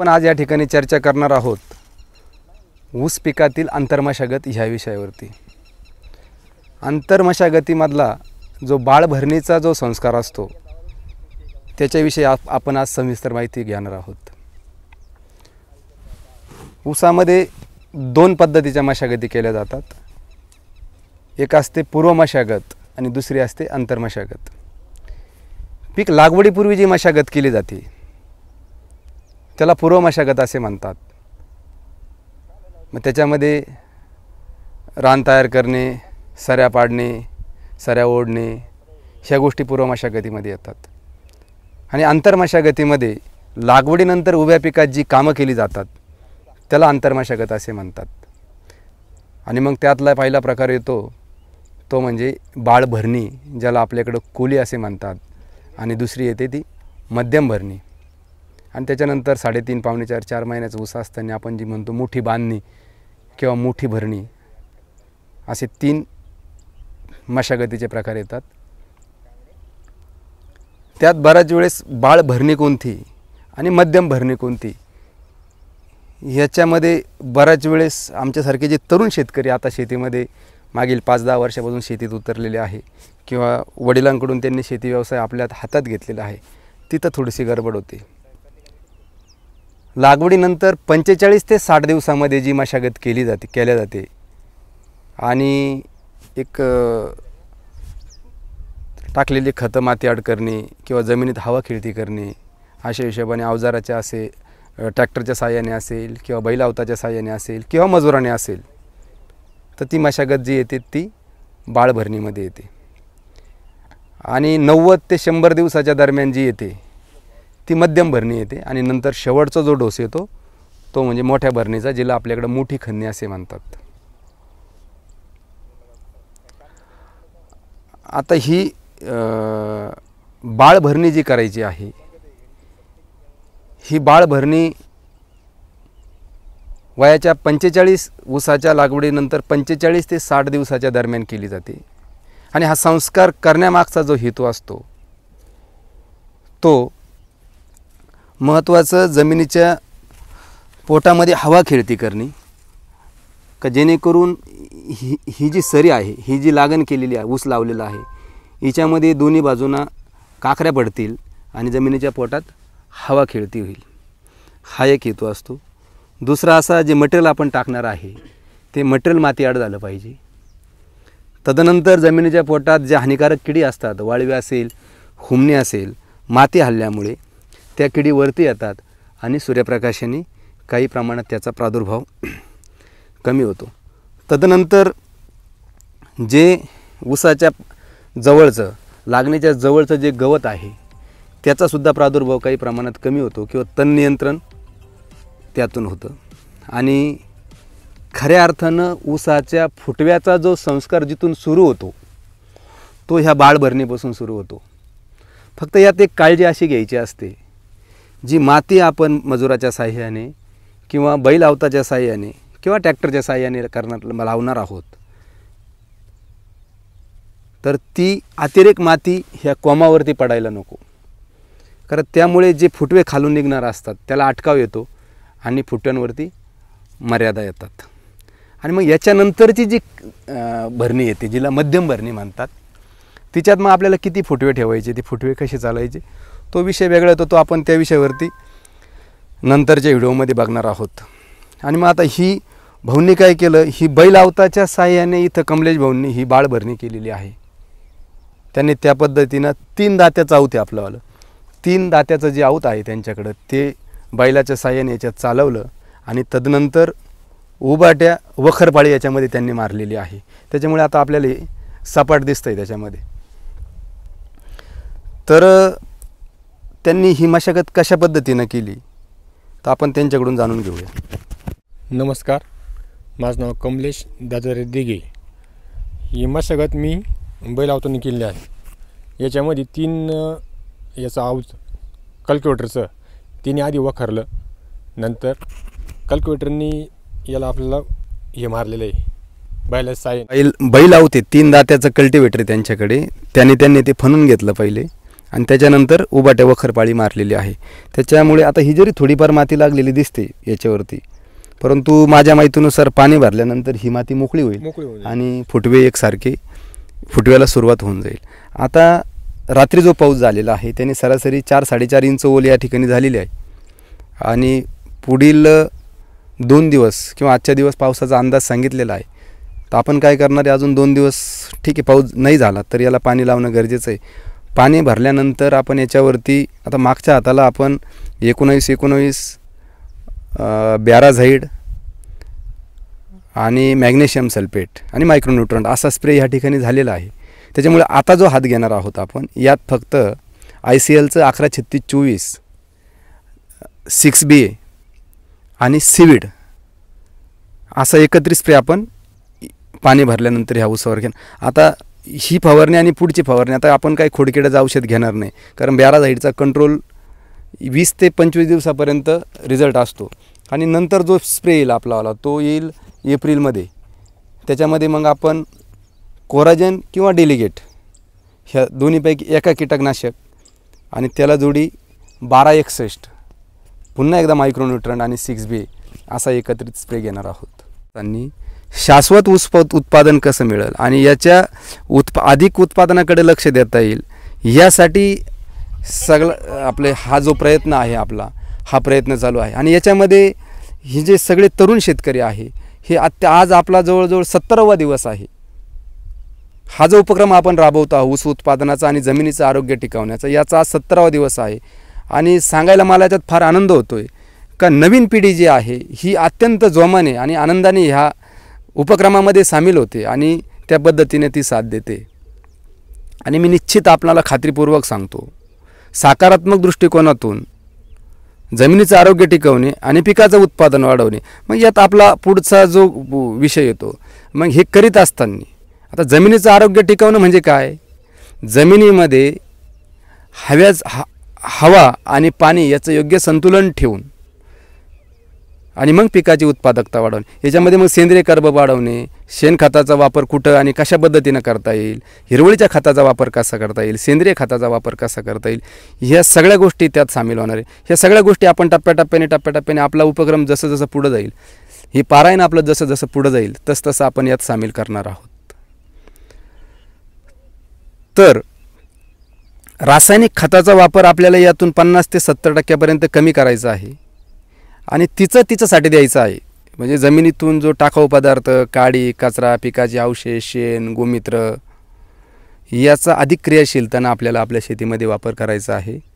आपण आज या ठिकाणी चर्चा करणार आहोत ऊस पिकातील आंतरमशागत ह्या विषयावरती आंतरमशागतीमधला जो बाळभरणीचा जो संस्कार असतो त्याच्याविषयी आप आपण आज सविस्तर माहिती घेणार आहोत ऊसामध्ये दोन पद्धतीच्या मशागती केल्या जातात एक असते पूर्व मशागत आणि दुसरी असते अंतर्मशागत पीक लागवडीपूर्वी जी मशागत केली जाते त्याला पूर्वमशागत असे म्हणतात मग त्याच्यामध्ये रान तयार करणे सऱ्या पाडणे सऱ्या ओढणे ह्या गोष्टी पूर्वमशागतीमध्ये येतात आणि आंतरमशागतीमध्ये लागवडीनंतर उभ्या पिकात जी कामं केली जातात त्याला आंतरमशागत असे म्हणतात आणि मग त्यातला पहिला प्रकार येतो तो म्हणजे बाळ भरणी ज्याला आपल्याकडं कोली असे म्हणतात आणि दुसरी येते ती मध्यम भरणी आणि त्याच्यानंतर साडेतीन पावणे चार चार महिन्याचं उसा असताना आपण जी म्हणतो मोठी बांधणी किंवा मोठी भरणी असे तीन मशागतीचे प्रकार येतात त्यात बऱ्याच वेळेस बाळ भरणी कोणती आणि मध्यम भरणी कोणती ह्याच्यामध्ये बऱ्याच वेळेस आमच्यासारखे जे तरुण शेतकरी आता शेतीमध्ये मागील पाच दहा वर्षापासून शेतीत उतरलेले आहे किंवा वडिलांकडून त्यांनी शेती व्यवसाय आपल्या हातात घेतलेला आहे तिथं थोडीशी गडबड होते लागवडीनंतर पंचेचाळीस ते साठ दिवसामध्ये जी मशागत केली जाते केल्या जाते आणि एक टाकलेली खतं माती आड करणे किंवा जमिनीत हवा खिळती करणे अशा हिशोबाने अवजाराच्या असे ट्रॅक्टरच्या साह्याने असेल किंवा बैलावताच्या साह्याने असेल किंवा मजुराने असेल तर ती मशागत जी येते ती बाळभरणीमध्ये येते आणि नव्वद ते शंभर दिवसाच्या दरम्यान जी येते ती मध्यम भरणी येते आणि नंतर शेवटचा जो डोस येतो तो म्हणजे मोठ्या भरणीचा जिला आपल्याकडे मोठी खन्नी असे म्हणतात आता ही बाळभरणी जी करायची आहे ही बाळभरणी वयाच्या पंचेचाळीस ऊसाच्या लागवडीनंतर पंचेचाळीस ते साठ दिवसाच्या दरम्यान केली जाते आणि हा संस्कार करण्यामागचा जो हेतू असतो तो महत्त्वाचं जमिनीच्या पोटामध्ये हवा खेळती करणे का जेणेकरून ही ही जी सरी आहे ही जी लागण केलेली आहे ऊस लावलेला आहे हिच्यामध्ये दोन्ही बाजूंना काकऱ्या पडतील आणि जमिनीच्या पोटात हवा खेळती होईल हा एक हेतू असतो दुसरा असा जे मटेरियल आपण टाकणार आहे ते मटेरियल मातीआड झालं पाहिजे तदनंतर जमिनीच्या पोटात जे हानिकारक किडी असतात वाळवी असेल हुमणे असेल माती हल्ल्यामुळे त्या किडी वरती येतात आणि सूर्यप्रकाशाने काही प्रमाणात त्याचा प्रादुर्भाव कमी होतो तदनंतर जे ऊसाच्या जवळचं लागणीच्या जवळचं जे गवत आहे त्याचासुद्धा प्रादुर्भाव काही प्रमाणात कमी होतो किंवा तण नियंत्रण त्यातून होतं आणि खऱ्या अर्थानं ऊसाच्या फुटव्याचा जो संस्कार जिथून सुरू होतो तो ह्या बाळभरणीपासून सुरू होतो फक्त यात एक काळजी अशी घ्यायची असते जी माती आपण मजुराच्या साह्याने किंवा बैल अवताच्या साह्याने किंवा ट्रॅक्टरच्या साह्याने करणार लावणार आहोत तर ती अतिरेक माती ह्या कोमावरती पडायला नको कारण त्यामुळे जे फुटवे खालून निघणार असतात त्याला अटकाव येतो आणि फुटव्यांवरती मर्यादा येतात आणि मग याच्यानंतरची जी भरणी येते जिला मध्यम भरणी म्हणतात तिच्यात मग आपल्याला किती फुटवे ठेवायचे ती फुटवे कसे चालायचे तो विषय वेगळा येतो तो आपण त्या विषयावरती नंतरच्या व्हिडिओमध्ये बघणार आहोत आणि मग आता ही भाऊंनी काय केलं ही बैलावताच्या साह्याने इथं कमलेश भाऊंनी ही बाळभरणी केलेली आहे त्यांनी त्या पद्धतीनं तीन दात्याचं आऊत आहे आपलं तीन दात्याचं जे आऊत आहे त्यांच्याकडं ते बैलाच्या साह्याने याच्यात चालवलं आणि तदनंतर उबाट्या वखरपाळी याच्यामध्ये त्यांनी मारलेली आहे त्याच्यामुळे आता आपल्याला सपाट दिसतं आहे त्याच्यामध्ये तर त्यांनी ही मशागत कशा पद्धतीनं केली तर आपण त्यांच्याकडून जाणून घेऊया नमस्कार माझं नाव कमलेश दादारे दिगे ही मशागत मी बैलावतोने केली आहे याच्यामध्ये तीन याचा आऊज कॅल्क्युलेटरचं तिने आधी वखरलं नंतर कॅल्क्युलेटरनी याला आपल्याला हे मारलेलं आहे बैला साय बैल बैल आवते तीन दात्याचं कल्टिवेटर त्यांच्याकडे त्याने त्यांनी ते फनून घेतलं पहिले आणि त्याच्यानंतर उबाट्या खरपाळी मारलेली आहे त्याच्यामुळे आता ही जरी थोडीफार माती लागलेली दिसते याच्यावरती परंतु माझ्या माहितीनुसार पाणी भरल्यानंतर ही माती मोकळी होईल आणि फुटवे एकसारखे फुटव्याला सुरुवात होऊन जाईल आता रात्री जो पाऊस झालेला आहे त्याने सरासरी चार साडेचार इंच ओल या ठिकाणी झालेली आहे आणि पुढील दोन दिवस किंवा आजच्या दिवस पावसाचा अंदाज सांगितलेला आहे तर आपण काय करणार आहे अजून दोन दिवस ठीक आहे पाऊस नाही झाला तर याला पाणी लावणं गरजेचं आहे पाणी भरल्यानंतर आपण याच्यावरती आता मागच्या हाताला आपण एकोणावीस एकोणावीस बॅराझाईड आणि मॅग्नेशियम सल्फेट आणि मायक्रोन्युट्रंट असा स्प्रे ह्या ठिकाणी झालेला आहे त्याच्यामुळे आता जो हात घेणार आहोत आपण यात फक्त आय सी एलचं अकरा छत्तीस चोवीस सिक्स बी ए आणि सिविड असा एकत्रित स्प्रे आपण पाणी भरल्यानंतर ह्या उसावर घेणार आता ही फवारणी आणि पुढची फवारणी आता आपण काही खोडकिड्याचं औषध घेणार नाही कारण झाईडचा कंट्रोल वीस ते पंचवीस दिवसापर्यंत रिझल्ट असतो आणि नंतर जो स्प्रे येईल आपलावाला तो येईल एप्रिलमध्ये त्याच्यामध्ये मग आपण कोराजन किंवा डेलिगेट ह्या दोन्हीपैकी एका कीटकनाशक आणि त्याला जोडी बारा एकसष्ट पुन्हा एकदा मायक्रोन्युट्रंट आणि सिक्स बी असा एकत्रित स्प्रे घेणार आहोत त्यांनी शाश्वत ऊस उत्पादन कसं मिळेल आणि याच्या उत्पा अधिक उत्पादनाकडे लक्ष देता येईल यासाठी सगळं आपले हा जो प्रयत्न आहे आपला हा प्रयत्न चालू आहे आणि याच्यामध्ये हे जे सगळे तरुण शेतकरी आहे हे आत्ता आज आपला जवळजवळ सत्तरावा दिवस आहे हा जो उपक्रम आपण राबवतो आहोत ऊस उत्पादनाचा आणि जमिनीचं आरोग्य टिकवण्याचा याचा आज सत्तरावा दिवस आहे आणि सांगायला मला याच्यात फार आनंद होतो आहे का नवीन पिढी जी आहे ही अत्यंत जोमाने आणि आनंदाने ह्या उपक्रमामध्ये सामील होते आणि त्या पद्धतीने ती साथ देते आणि मी निश्चित आपणाला खात्रीपूर्वक सांगतो सकारात्मक दृष्टिकोनातून जमिनीचं आरोग्य टिकवणे आणि पिकाचं उत्पादन वाढवणे मग यात आपला पुढचा जो विषय येतो मग हे करीत असताना आता जमिनीचं आरोग्य टिकवणं म्हणजे काय जमिनीमध्ये हव्याच हवा आणि पाणी याचं योग्य संतुलन ठेवून आणि मग पिकाची उत्पादकता वाढवणे याच्यामध्ये मग सेंद्रिय कर्ब वाढवणे शेणखताचा वापर कुठं आणि कशा पद्धतीनं करता येईल हिरवळीच्या खताचा वापर कसा करता येईल सेंद्रिय खताचा वापर कसा करता येईल ह्या सगळ्या गोष्टी त्यात सामील होणार आहे ह्या सगळ्या गोष्टी आपण टप्प्याटप्प्याने टप्प्याटप्प्याने आपला उपक्रम जसं जसं पुढं जाईल हे पारायण आपलं जसं जसं पुढं जाईल तसं तसं आपण यात सामील करणार आहोत तर रासायनिक खताचा वापर आपल्याला यातून पन्नास ते सत्तर टक्क्यापर्यंत कमी करायचा आहे आणि तिचं साठी द्यायचं आहे म्हणजे जमिनीतून जो टाकाऊ पदार्थ काडी कचरा पिकाचे अवशेष शेण गोमित्र याचा अधिक क्रियाशीलताना आपल्याला आपल्या शेतीमध्ये वापर करायचा आहे